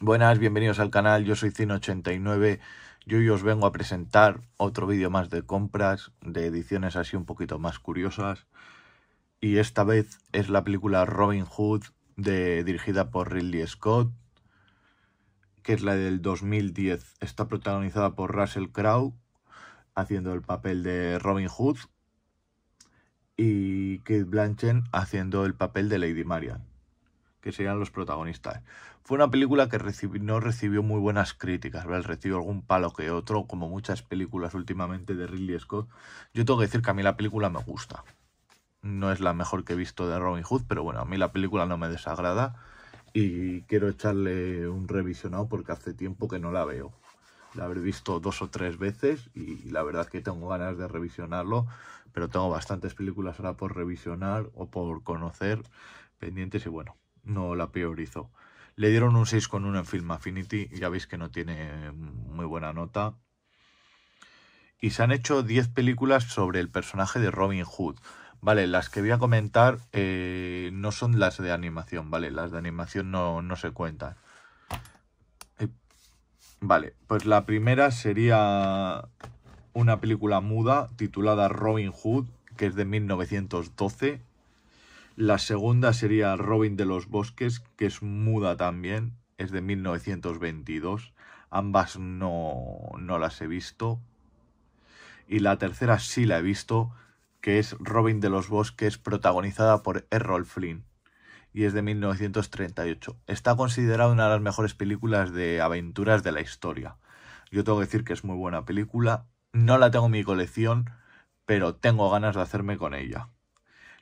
Buenas, bienvenidos al canal, yo soy Cine89 y hoy os vengo a presentar otro vídeo más de compras, de ediciones así un poquito más curiosas y esta vez es la película Robin Hood de, dirigida por Ridley Scott que es la del 2010, está protagonizada por Russell Crowe haciendo el papel de Robin Hood y Kate Blanchett haciendo el papel de Lady Marian que serían los protagonistas. Fue una película que no recibió muy buenas críticas, recibió algún palo que otro, como muchas películas últimamente de Ridley Scott. Yo tengo que decir que a mí la película me gusta. No es la mejor que he visto de Robin Hood, pero bueno, a mí la película no me desagrada y quiero echarle un revisionado porque hace tiempo que no la veo. La habré visto dos o tres veces y la verdad es que tengo ganas de revisionarlo, pero tengo bastantes películas ahora por revisionar o por conocer pendientes y bueno, no la priorizó. Le dieron un 6,1 en Film Affinity, ya veis que no tiene muy buena nota. Y se han hecho 10 películas sobre el personaje de Robin Hood. Vale, las que voy a comentar eh, no son las de animación, ¿vale? Las de animación no, no se cuentan. Eh, vale, pues la primera sería una película muda titulada Robin Hood, que es de 1912 la segunda sería Robin de los Bosques, que es muda también, es de 1922. Ambas no, no las he visto. Y la tercera sí la he visto, que es Robin de los Bosques, protagonizada por Errol Flynn. Y es de 1938. Está considerada una de las mejores películas de aventuras de la historia. Yo tengo que decir que es muy buena película. No la tengo en mi colección, pero tengo ganas de hacerme con ella.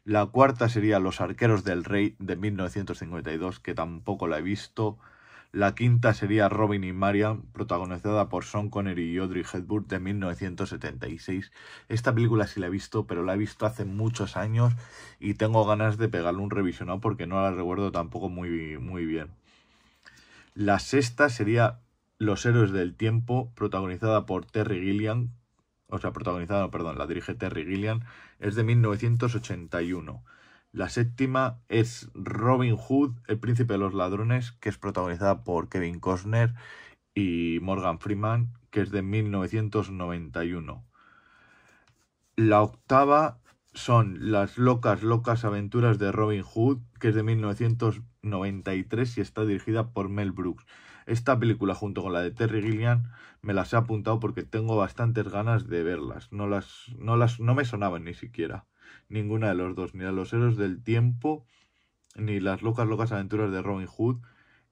La cuarta sería Los Arqueros del Rey de 1952, que tampoco la he visto. La quinta sería Robin y Marian, protagonizada por Sean Connery y Audrey Hepburn de 1976. Esta película sí la he visto, pero la he visto hace muchos años y tengo ganas de pegarle un revisionado porque no la recuerdo tampoco muy, muy bien. La sexta sería Los Héroes del Tiempo, protagonizada por Terry Gilliam, o sea, protagonizada, perdón, la dirige Terry Gilliam, es de 1981. La séptima es Robin Hood, El Príncipe de los Ladrones, que es protagonizada por Kevin Costner y Morgan Freeman, que es de 1991. La octava son Las locas, locas aventuras de Robin Hood, que es de 1993 y está dirigida por Mel Brooks. Esta película junto con la de Terry Gilliam me las he apuntado porque tengo bastantes ganas de verlas. No las, no las, no me sonaban ni siquiera ninguna de los dos, ni a los héroes del tiempo, ni las locas locas aventuras de Robin Hood,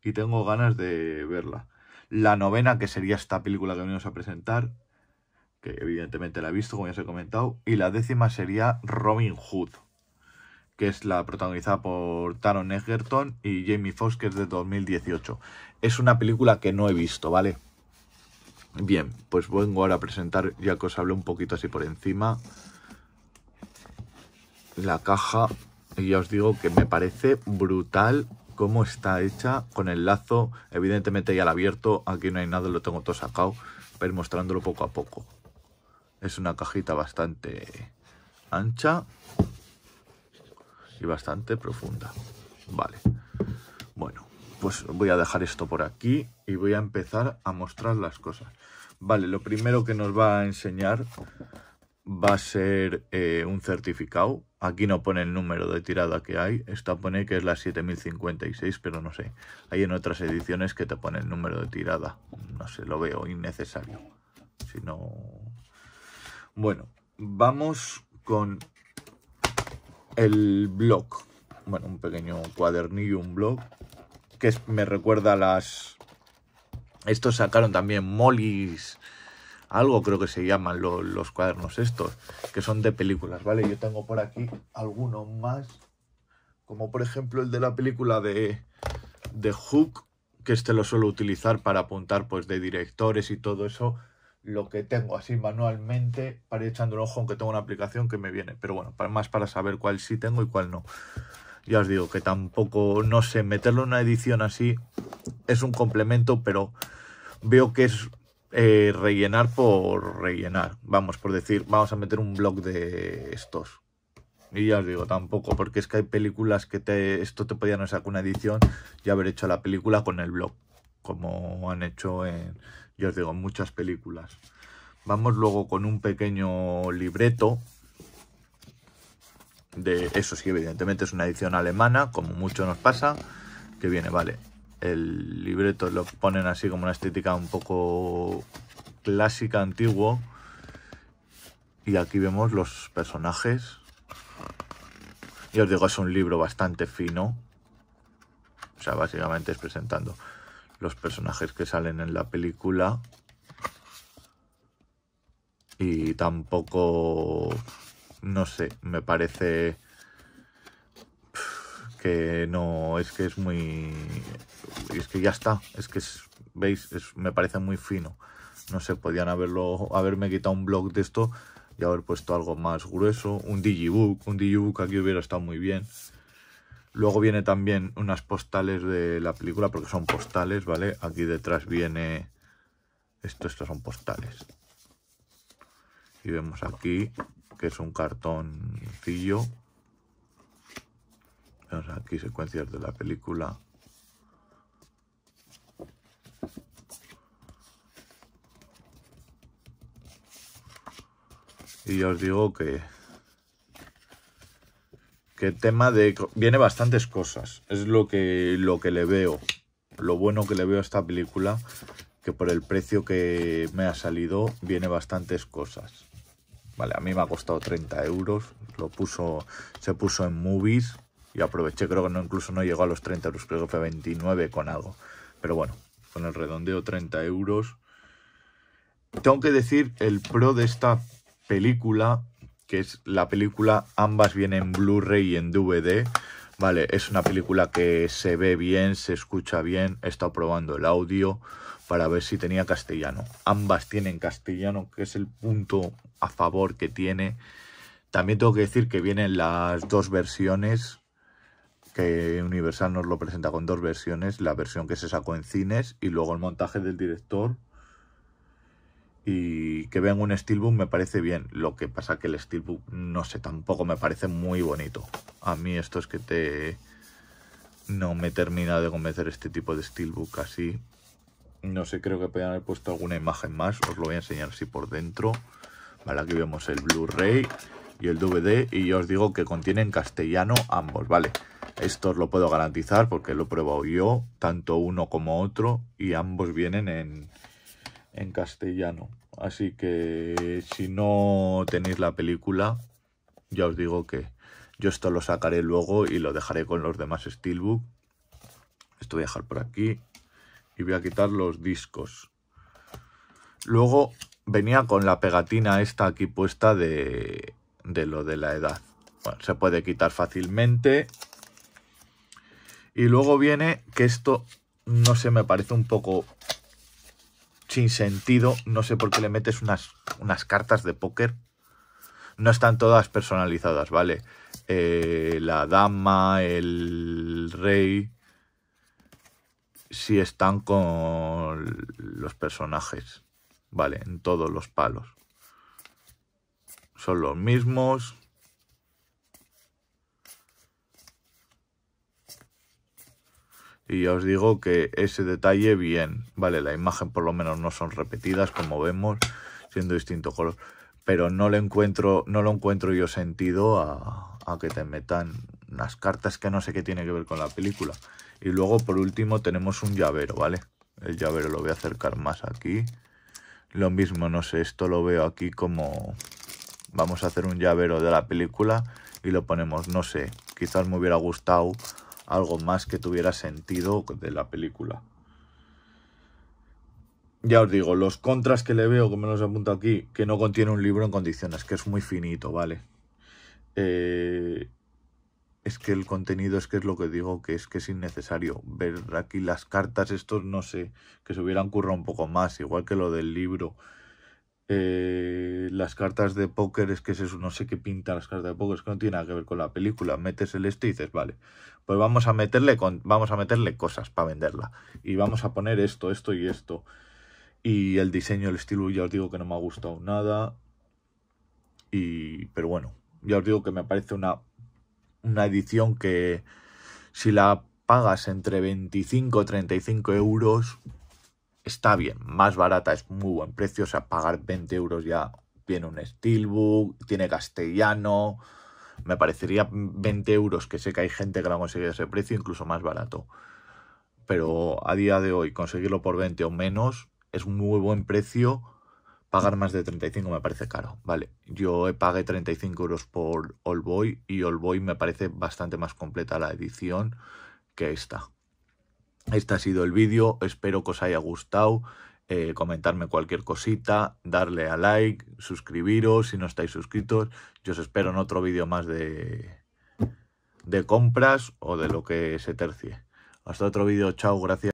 y tengo ganas de verla. La novena, que sería esta película que venimos a presentar, que evidentemente la he visto, como ya os he comentado, y la décima sería Robin Hood que es la protagonizada por Taron Egerton y Jamie Foxx, que es de 2018. Es una película que no he visto, ¿vale? Bien, pues vengo ahora a presentar, ya que os hablé un poquito así por encima, la caja. Y ya os digo que me parece brutal cómo está hecha con el lazo. Evidentemente ya la abierto, aquí no hay nada, lo tengo todo sacado, pero mostrándolo poco a poco. Es una cajita bastante ancha bastante profunda. Vale. Bueno, pues voy a dejar esto por aquí y voy a empezar a mostrar las cosas. Vale, lo primero que nos va a enseñar va a ser eh, un certificado. Aquí no pone el número de tirada que hay. Esta pone que es la 7056, pero no sé. Hay en otras ediciones que te pone el número de tirada. No sé, lo veo innecesario. Si no... Bueno, vamos con el blog. Bueno, un pequeño cuadernillo, un blog, que me recuerda a las... Estos sacaron también Molly's, algo creo que se llaman los cuadernos estos, que son de películas, ¿vale? Yo tengo por aquí algunos más, como por ejemplo el de la película de, de Hook, que este lo suelo utilizar para apuntar pues de directores y todo eso lo que tengo así manualmente para ir echando un ojo, aunque tengo una aplicación que me viene. Pero bueno, para, más para saber cuál sí tengo y cuál no. Ya os digo que tampoco, no sé, meterlo en una edición así es un complemento, pero veo que es eh, rellenar por rellenar. Vamos, por decir, vamos a meter un blog de estos. Y ya os digo, tampoco, porque es que hay películas que te, esto te podía sacar una edición y haber hecho la película con el blog como han hecho en, yo os digo, en muchas películas. Vamos luego con un pequeño libreto de, eso sí, evidentemente es una edición alemana, como mucho nos pasa, que viene, vale, el libreto lo ponen así como una estética un poco clásica, antiguo, y aquí vemos los personajes. Y os digo, es un libro bastante fino, o sea, básicamente es presentando los personajes que salen en la película y tampoco, no sé, me parece que no, es que es muy, es que ya está, es que es, veis, me parece muy fino. No sé, podían haberlo, haberme quitado un blog de esto y haber puesto algo más grueso, un digibook, un digibook aquí hubiera estado muy bien. Luego viene también unas postales de la película, porque son postales, ¿vale? Aquí detrás viene... Esto, estos son postales. Y vemos aquí que es un cartoncillo. Vemos aquí secuencias de la película. Y ya os digo que que el tema de... Viene bastantes cosas. Es lo que, lo que le veo. Lo bueno que le veo a esta película. Que por el precio que me ha salido, viene bastantes cosas. Vale, a mí me ha costado 30 euros. Lo puso, se puso en movies y aproveché. Creo que no incluso no llegó a los 30 euros, creo que fue 29 con algo. Pero bueno, con el redondeo 30 euros. Tengo que decir, el pro de esta película que es la película, ambas vienen en Blu-ray y en DVD. Vale, es una película que se ve bien, se escucha bien. He estado probando el audio para ver si tenía castellano. Ambas tienen castellano, que es el punto a favor que tiene. También tengo que decir que vienen las dos versiones, que Universal nos lo presenta con dos versiones, la versión que se sacó en cines y luego el montaje del director y que vean un steelbook me parece bien. Lo que pasa que el steelbook, no sé, tampoco me parece muy bonito. A mí esto es que te... No me termina de convencer este tipo de steelbook así. No sé, creo que podrían haber puesto alguna imagen más. Os lo voy a enseñar así por dentro. Vale, aquí vemos el Blu-ray y el DVD. Y yo os digo que contienen castellano ambos, ¿vale? Esto os lo puedo garantizar porque lo he probado yo, tanto uno como otro. Y ambos vienen en en castellano. Así que si no tenéis la película, ya os digo que yo esto lo sacaré luego y lo dejaré con los demás Steelbook. Esto voy a dejar por aquí y voy a quitar los discos. Luego venía con la pegatina esta aquí puesta de, de lo de la edad. Bueno, se puede quitar fácilmente. Y luego viene que esto, no se me parece un poco sin sentido. No sé por qué le metes unas, unas cartas de póker. No están todas personalizadas, ¿vale? Eh, la dama, el rey, sí están con los personajes, ¿vale? En todos los palos. Son los mismos. Y ya os digo que ese detalle bien, vale, la imagen por lo menos no son repetidas como vemos, siendo distinto color, pero no le encuentro, no lo encuentro yo sentido a, a que te metan unas cartas que no sé qué tiene que ver con la película. Y luego por último tenemos un llavero, ¿vale? El llavero lo voy a acercar más aquí. Lo mismo, no sé, esto lo veo aquí como... Vamos a hacer un llavero de la película y lo ponemos, no sé, quizás me hubiera gustado algo más que tuviera sentido de la película. Ya os digo, los contras que le veo, como me los apunto aquí, que no contiene un libro en condiciones, que es muy finito, ¿vale? Eh, es que el contenido es que es lo que digo, que es que es innecesario. Ver aquí las cartas, estos no sé, que se hubieran currado un poco más, igual que lo del libro. Eh, las cartas de póker es que es eso, no sé qué pinta las cartas de póker, es que no tiene nada que ver con la película. Metes el este y dices, vale, pues vamos a meterle vamos a meterle cosas para venderla. Y vamos a poner esto, esto y esto. Y el diseño, el estilo, ya os digo que no me ha gustado nada. Y. Pero bueno, ya os digo que me parece una. Una edición que. Si la pagas entre 25 35 euros, está bien, más barata, es muy buen precio, o sea, pagar 20 euros ya tiene un Steelbook, tiene castellano, me parecería 20 euros, que sé que hay gente que lo ha conseguido a ese precio, incluso más barato. Pero a día de hoy, conseguirlo por 20 o menos es muy buen precio. Pagar más de 35 me parece caro, ¿vale? Yo pagué 35 euros por All y All me parece bastante más completa la edición que esta. Este ha sido el vídeo, espero que os haya gustado. Eh, comentarme cualquier cosita, darle a like, suscribiros si no estáis suscritos. Yo os espero en otro vídeo más de, de compras o de lo que se tercie. Hasta otro vídeo, chao, gracias.